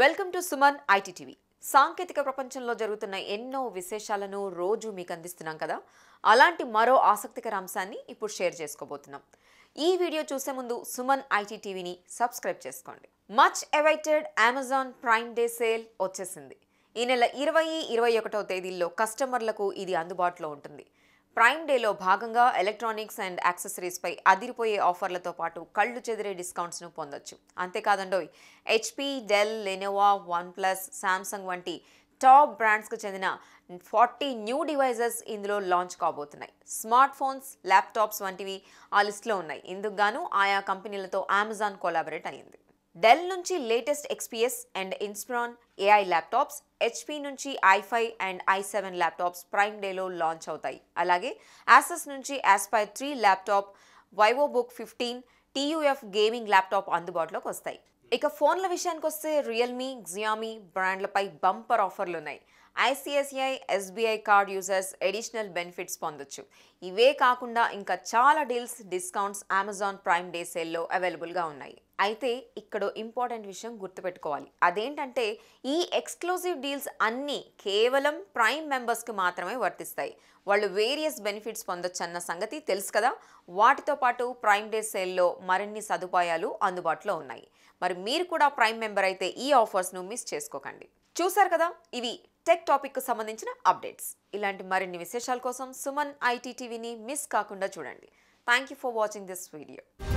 welcome to Suman IT TV సాంకేతిక ప్రపంచంలో జరుగుతున్న ఎన్నో విశేషాలను రోజు మీకు అందిస్తున్నాం కదా అలాంటి మరో ఆసక్తికర అంశాన్ని ఇప్పుడు షేర్ చేసుకోబోతున్నాం ఈ వీడియో చూసే ముందు సుమన్ ఐటీ టీవీని సబ్స్క్రైబ్ చేసుకోండి much awaited Amazon Prime Day sale వచ్చేసింది ఈ నెల ఇరవై ఇరవై ఒకటో తేదీల్లో కస్టమర్లకు ఇది అందుబాటులో ఉంటుంది ప్రైమ్ డేలో భాగంగా ఎలక్ట్రానిక్స్ అండ్ యాక్సెసరీస్పై అదిరిపోయే ఆఫర్లతో పాటు కళ్ళు చెదిరే డిస్కౌంట్స్ను పొందొచ్చు అంతేకాదండోయ్ HP Dell Lenovo OnePlus Samsung వంటి టాప్ బ్రాండ్స్కు చెందిన ఫార్టీ న్యూ డివైజెస్ ఇందులో లాంచ్ కాబోతున్నాయి స్మార్ట్ ఫోన్స్ ల్యాప్టాప్స్ వంటివి ఆ లిస్ట్లో ఉన్నాయి ఇందుకు గాను ఆయా కంపెనీలతో అమెజాన్ కొలాబరేట్ అయ్యింది డెల్ నుంచి latest XPS and Inspiron AI laptops HP నుంచి ఐఫై and I seven laptops Prime డేలో లాంచ్ అవుతాయి అలాగే యాసెస్ నుంచి Aspire three laptop Vivobook fifteen TUF gaming laptop అందుబాటులోకి వస్తాయి ఇక ఫోన్ల విషయానికి వస్తే రియల్మీ జియామీ బ్రాండ్లపై బంపర్ ఆఫర్లు ఉన్నాయి ICICI SBI card users additional benefits పొందొచ్చు ఇవే కాకుండా ఇంకా చాలా deals discounts Amazon Prime Day సేల్లో అవైలబుల్గా ఉన్నాయి అయితే ఇక్కడ ఇంపార్టెంట్ విషయం గుర్తుపెట్టుకోవాలి అదేంటంటే ఈ ఎక్స్క్లూజివ్ డీల్స్ అన్నీ కేవలం ప్రైమ్ మెంబర్స్కి మాత్రమే వర్తిస్తాయి వాళ్ళు వేరియస్ బెనిఫిట్స్ పొందొచ్చు అన్న సంగతి తెలుసు కదా వాటితో పాటు ప్రైమ్ డే సేల్లో మరిన్ని సదుపాయాలు అందుబాటులో ఉన్నాయి మరి మీరు కూడా ప్రైమ్ మెంబర్ అయితే ఈ ఆఫర్స్ను మిస్ చేసుకోకండి చూసారు కదా ఇవి టెక్ టాపిక్కు సంబంధించిన అప్డేట్స్ ఇలాంటి మరిన్ని విశేషాల కోసం సుమన్ ఐటీటీవీని మిస్ కాకుండా చూడండి thank you for watching this video